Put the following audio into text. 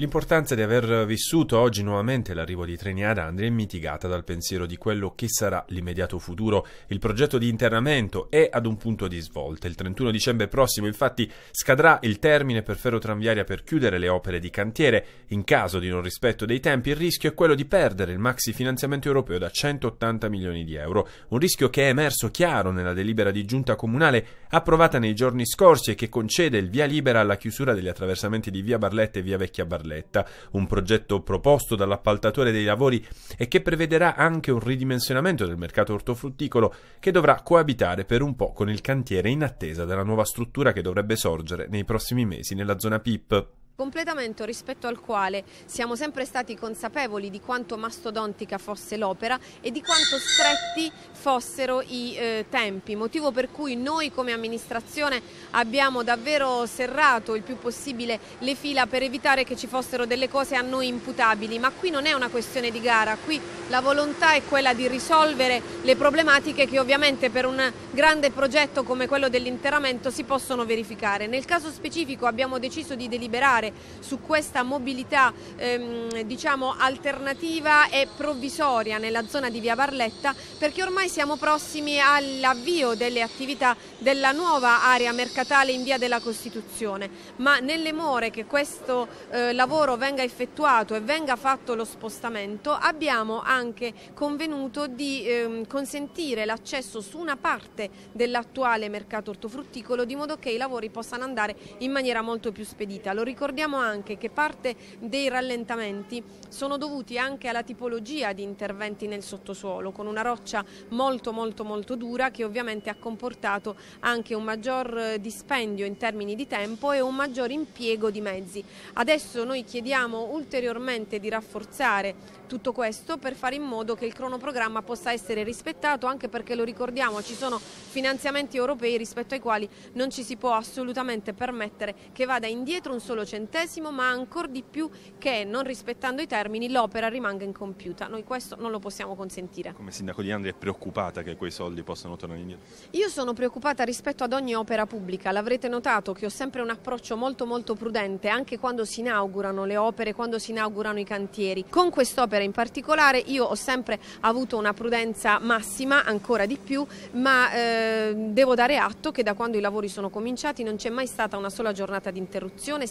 L'importanza di aver vissuto oggi nuovamente l'arrivo di treni ad Andria è mitigata dal pensiero di quello che sarà l'immediato futuro. Il progetto di internamento è ad un punto di svolta. Il 31 dicembre prossimo, infatti, scadrà il termine per Ferrotranviaria per chiudere le opere di cantiere. In caso di non rispetto dei tempi, il rischio è quello di perdere il maxi finanziamento europeo da 180 milioni di euro. Un rischio che è emerso chiaro nella delibera di giunta comunale approvata nei giorni scorsi e che concede il via libera alla chiusura degli attraversamenti di via Barletta e via Vecchia Barletta Barletta, un progetto proposto dall'appaltatore dei lavori e che prevederà anche un ridimensionamento del mercato ortofrutticolo che dovrà coabitare per un po' con il cantiere in attesa della nuova struttura che dovrebbe sorgere nei prossimi mesi nella zona PIP completamento rispetto al quale siamo sempre stati consapevoli di quanto mastodontica fosse l'opera e di quanto stretti fossero i eh, tempi, motivo per cui noi come amministrazione abbiamo davvero serrato il più possibile le fila per evitare che ci fossero delle cose a noi imputabili, ma qui non è una questione di gara, qui la volontà è quella di risolvere le problematiche che ovviamente per un grande progetto come quello dell'interamento si possono verificare. Nel caso specifico abbiamo deciso di deliberare lavorare su questa mobilità ehm, diciamo alternativa e provvisoria nella zona di Via Barletta perché ormai siamo prossimi all'avvio delle attività della nuova area mercatale in Via della Costituzione, ma nelle more che questo eh, lavoro venga effettuato e venga fatto lo spostamento abbiamo anche convenuto di ehm, consentire l'accesso su una parte dell'attuale mercato ortofrutticolo di modo che i lavori possano andare in maniera molto più spedita. Lo ricordiamo Ricordiamo anche che parte dei rallentamenti sono dovuti anche alla tipologia di interventi nel sottosuolo, con una roccia molto molto molto dura che ovviamente ha comportato anche un maggior eh, dispendio in termini di tempo e un maggior impiego di mezzi. Adesso noi chiediamo ulteriormente di rafforzare tutto questo per fare in modo che il cronoprogramma possa essere rispettato anche perché lo ricordiamo ci sono finanziamenti europei rispetto ai quali non ci si può assolutamente permettere che vada indietro un solo centimetro centesimo, ma ancor di più che non rispettando i termini l'opera rimanga incompiuta. Noi questo non lo possiamo consentire. Come sindaco di Andria è preoccupata che quei soldi possano tornare indietro? Io sono preoccupata rispetto ad ogni opera pubblica. L'avrete notato che ho sempre un approccio molto molto prudente anche quando si inaugurano le opere, quando si inaugurano i cantieri. Con quest'opera in particolare io ho sempre avuto una prudenza massima, ancora di più, ma eh, devo dare atto che da quando i lavori sono cominciati non c'è mai stata una sola giornata di interruzione.